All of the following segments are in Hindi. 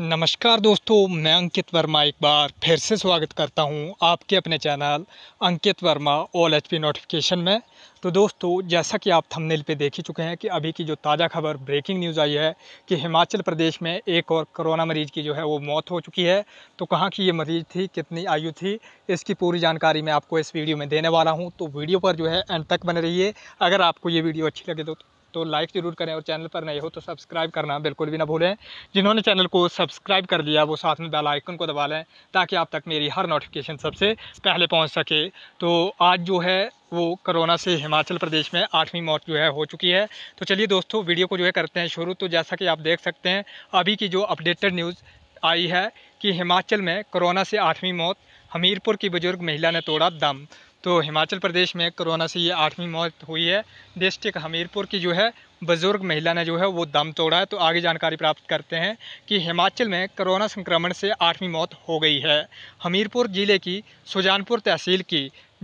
नमस्कार दोस्तों मैं अंकित वर्मा एक बार फिर से स्वागत करता हूं आपके अपने चैनल अंकित वर्मा ऑल एच नोटिफिकेशन में तो दोस्तों जैसा कि आप थंबनेल पे देख ही चुके हैं कि अभी की जो ताज़ा खबर ब्रेकिंग न्यूज़ आई है कि हिमाचल प्रदेश में एक और कोरोना मरीज़ की जो है वो मौत हो चुकी है तो कहाँ की ये मरीज़ थी कितनी आयु थी इसकी पूरी जानकारी मैं आपको इस वीडियो में देने वाला हूँ तो वीडियो पर जो है एंड तक बने रहिए अगर आपको ये वीडियो अच्छी लगे तो तो लाइक ज़रूर करें और चैनल पर नए हो तो सब्सक्राइब करना बिल्कुल भी ना भूलें जिन्होंने चैनल को सब्सक्राइब कर लिया वो साथ में बेल आइकन को दबा लें ताकि आप तक मेरी हर नोटिफिकेशन सबसे पहले पहुँच सके तो आज जो है वो कोरोना से हिमाचल प्रदेश में आठवीं मौत जो है हो चुकी है तो चलिए दोस्तों वीडियो को जो है करते हैं शुरू तो जैसा कि आप देख सकते हैं अभी की जो अपडेटेड न्यूज़ आई है कि हिमाचल में कोरोना से आठवीं मौत हमीरपुर की बुज़ुर्ग महिला ने तोड़ा दम तो हिमाचल प्रदेश में कोरोना से ये आठवीं मौत हुई है डिस्ट्रिक्ट हमीरपुर की जो है बुज़ुर्ग महिला ने जो है वो दम तोड़ा है तो आगे जानकारी प्राप्त करते हैं कि हिमाचल में कोरोना संक्रमण से आठवीं मौत हो गई है हमीरपुर ज़िले की सुजानपुर तहसील की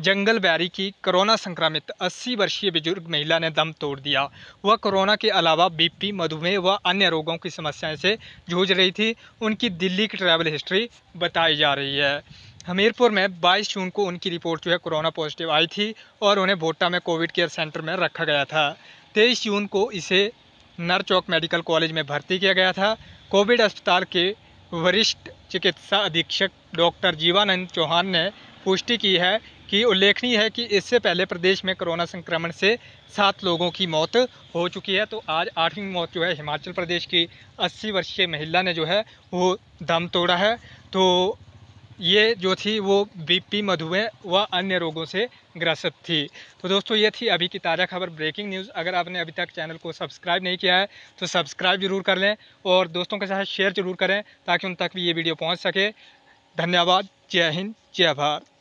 जंगल बैरी की कोरोना संक्रमित 80 वर्षीय बुजुर्ग महिला ने दम तोड़ दिया वह कोरोना के अलावा बीपी मधुमेह व अन्य रोगों की समस्याएं से जूझ रही थी उनकी दिल्ली की ट्रैवल हिस्ट्री बताई जा रही है हमीरपुर में 22 जून को उनकी रिपोर्ट जो है कोरोना पॉजिटिव आई थी और उन्हें भोटा में कोविड केयर सेंटर में रखा गया था तेईस जून को इसे नर चौक मेडिकल कॉलेज में भर्ती किया गया था कोविड अस्पताल के वरिष्ठ चिकित्सा अधीक्षक डॉक्टर जीवानंद चौहान ने पुष्टि की है कि उल्लेखनीय है कि इससे पहले प्रदेश में कोरोना संक्रमण से सात लोगों की मौत हो चुकी है तो आज आठवीं मौत जो है हिमाचल प्रदेश की अस्सी वर्षीय महिला ने जो है वो दम तोड़ा है तो ये जो थी वो बीपी मधुमेह व अन्य रोगों से ग्रसित थी तो दोस्तों ये थी अभी की ताज़ा खबर ब्रेकिंग न्यूज़ अगर आपने अभी तक चैनल को सब्सक्राइब नहीं किया है तो सब्सक्राइब जरूर कर लें और दोस्तों के साथ शेयर जरूर करें ताकि उन तक भी ये वीडियो पहुँच सके धन्यवाद जय हिंद जय भारत